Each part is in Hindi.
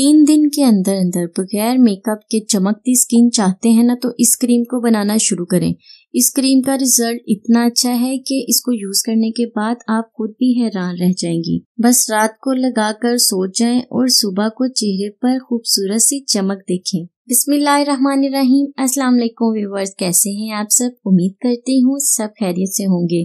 तीन दिन के अंदर अंदर बगैर मेकअप के चमकती स्किन चाहते हैं ना तो इस क्रीम को बनाना शुरू करें इस क्रीम का रिजल्ट इतना अच्छा है कि इसको यूज करने के बाद आप खुद भी हैरान रह जाएंगी बस रात को लगाकर सो जाएं और सुबह को चेहरे पर खूबसूरत सी चमक देखें बिस्मिल्लाहिर्रहमानिर्रहीम अस्सलाम वालेकुम व्यूवर्स कैसे हैं आप सब उम्मीद करती हूँ सब खैरियत से होंगे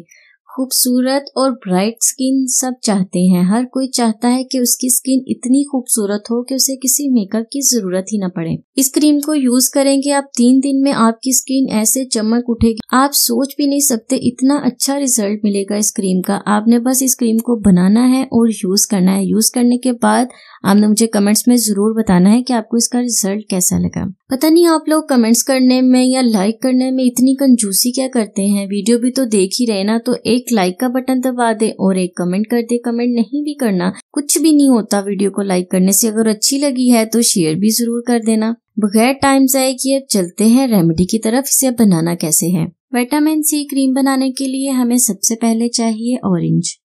खूबसूरत और ब्राइट स्किन सब चाहते हैं हर कोई चाहता है कि उसकी स्किन इतनी खूबसूरत हो कि उसे किसी मेकअप की जरूरत ही ना पड़े इस क्रीम को यूज करेंगे आप तीन दिन में आपकी स्किन ऐसे चमक उठेगी आप सोच भी नहीं सकते इतना अच्छा रिजल्ट मिलेगा इस क्रीम का आपने बस इस क्रीम को बनाना है और यूज करना है यूज करने के बाद आपने मुझे कमेंट्स में जरूर बताना है की आपको इसका रिजल्ट कैसा लगा पता नहीं आप लोग कमेंट्स करने में या लाइक करने में इतनी कंजूसी क्या करते हैं वीडियो भी तो देख ही रहे ना तो एक लाइक का बटन दबा दे और एक कमेंट कर दे कमेंट नहीं भी करना कुछ भी नहीं होता वीडियो को लाइक करने से अगर अच्छी लगी है तो शेयर भी जरूर कर देना बगैर टाइम जाए कि अब चलते हैं रेमेडी की तरफ इसे बनाना कैसे है विटामिन सी क्रीम बनाने के लिए हमें सबसे पहले चाहिए ऑरेंज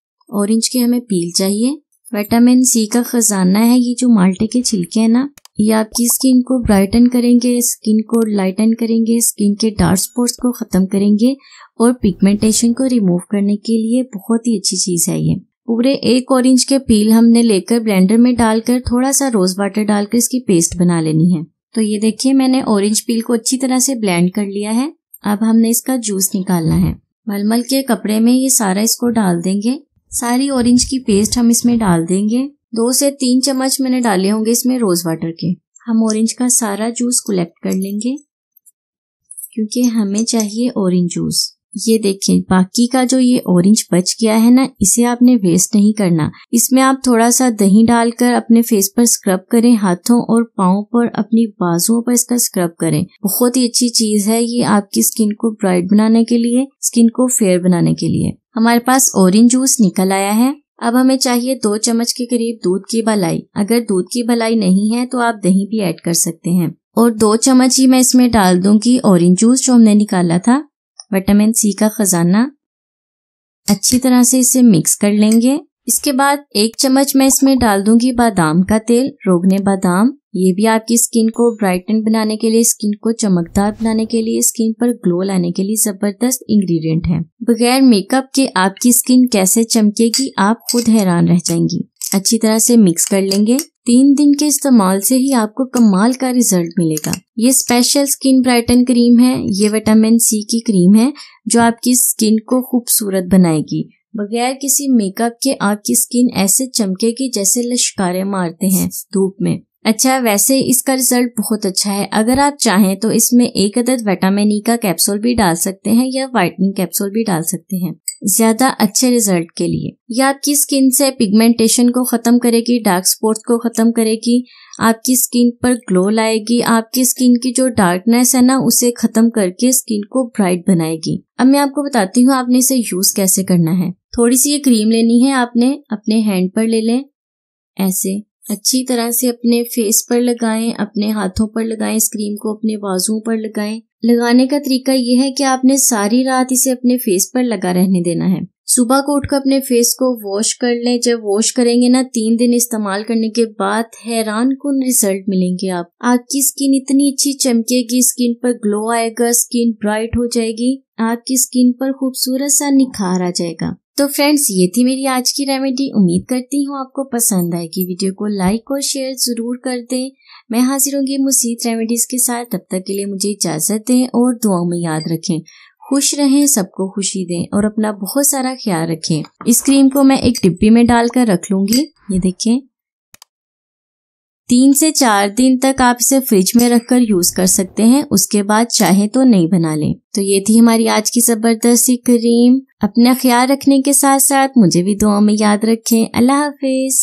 ऑरेंज के हमें पील चाहिए विटामिन सी का खजाना है ये जो माल्टे के छिलके हैं ना ये आपकी स्किन को ब्राइटन करेंगे स्किन को लाइटन करेंगे स्किन के डार्क स्पॉट्स को ख़त्म करेंगे और पिगमेंटेशन को रिमूव करने के लिए बहुत ही अच्छी चीज़ है ये पूरे एक ऑरेंज के पील हमने लेकर ब्लेंडर में डालकर थोड़ा सा रोज वाटर डालकर इसकी पेस्ट बना लेनी है तो ये देखिए मैंने ऑरेंज पील को अच्छी तरह से ब्लेंड कर लिया है अब हमने इसका जूस निकालना है मलमल के कपड़े में ये सारा इसको डाल देंगे सारी ऑरेंज की पेस्ट हम इसमें डाल देंगे दो से तीन चम्मच मैंने डाले होंगे इसमें रोज़ वाटर के हम ऑरेंज का सारा जूस कलेक्ट कर लेंगे क्योंकि हमें चाहिए ऑरेंज जूस ये देखें बाकी का जो ये ऑरेंज बच गया है ना इसे आपने वेस्ट नहीं करना इसमें आप थोड़ा सा दही डालकर अपने फेस पर स्क्रब करें हाथों और पाओ पर अपनी बाजुओं पर इसका स्क्रब करें बहुत ही अच्छी चीज है ये आपकी स्किन को ब्राइट बनाने के लिए स्किन को फेयर बनाने के लिए हमारे पास ऑरेंज जूस निकल आया है अब हमें चाहिए दो चम्मच के करीब दूध की भलाई अगर दूध की भलाई नहीं है तो आप दही भी ऐड कर सकते हैं और दो चम्मच ही मैं इसमें डाल दूंगी ऑरेंज जूस जो हमने निकाला था विटामिन सी का खजाना अच्छी तरह से इसे मिक्स कर लेंगे इसके बाद एक चम्मच मैं इसमें डाल दूंगी बादाम का तेल रोगने बादाम ये भी आपकी स्किन को ब्राइटन बनाने के लिए स्किन को चमकदार बनाने के लिए स्किन पर ग्लो लाने के लिए जबरदस्त इंग्रेडिएंट है बगैर मेकअप के आपकी स्किन कैसे चमकेगी आप खुद हैरान रह जाएंगी अच्छी तरह से मिक्स कर लेंगे तीन दिन के इस्तेमाल से ही आपको कमाल का रिजल्ट मिलेगा ये स्पेशल स्किन ब्राइटन क्रीम है ये विटामिन सी की क्रीम है जो आपकी स्किन को खूबसूरत बनाएगी बगैर किसी मेकअप के आपकी स्किन ऐसे चमकेगी जैसे लश्कारे मारते हैं धूप में अच्छा वैसे इसका रिजल्ट बहुत अच्छा है अगर आप चाहें तो इसमें एक अदद विटामिन ई e का कैप्सूल भी डाल सकते हैं या वाइटनिंग कैप्सूल भी डाल सकते हैं ज्यादा अच्छे रिजल्ट के लिए यह आपकी स्किन से पिगमेंटेशन को खत्म करेगी डार्क स्पॉट्स को खत्म करेगी आपकी स्किन पर ग्लो लाएगी आपकी स्किन की जो डार्कनेस है ना उसे खत्म करके स्किन को ब्राइट बनाएगी अब मैं आपको बताती हूँ आपने इसे यूज कैसे करना है थोड़ी सी ये क्रीम लेनी है आपने अपने हैंड पर ले लें ऐसे अच्छी तरह से अपने फेस पर लगाएं अपने हाथों पर लगाएं इस क्रीम को अपने बाजुओं पर लगाएं लगाने का तरीका यह है कि आपने सारी रात इसे अपने फेस पर लगा रहने देना है सुबह को उठकर अपने फेस को वॉश कर लें जब वॉश करेंगे ना तीन दिन इस्तेमाल करने के बाद हैरान कन रिजल्ट मिलेंगे आप आपकी स्किन इतनी अच्छी चमकेगी स्किन पर ग्लो आएगा स्किन ब्राइट हो जाएगी आपकी स्किन पर खूबसूरत सा निखार आ जाएगा तो फ्रेंड्स ये थी मेरी आज की रेमेडी उम्मीद करती हूँ आपको पसंद आएगी वीडियो को लाइक और शेयर ज़रूर कर दें मैं हाजिर होंगी मुसीद रेमेडीज़ के साथ तब तक के लिए मुझे इजाज़त दें और दुआओं में याद रखें खुश रहें सबको खुशी दें और अपना बहुत सारा ख्याल रखें इस क्रीम को मैं एक डिब्बी में डालकर रख लूंगी ये देखें तीन से चार दिन तक आप इसे फ्रिज में रखकर यूज कर सकते हैं उसके बाद चाहे तो नहीं बना लें तो ये थी हमारी आज की जबरदस्ती क्रीम अपना ख्याल रखने के साथ साथ मुझे भी दुआ में याद रखें अल्लाह हाफिज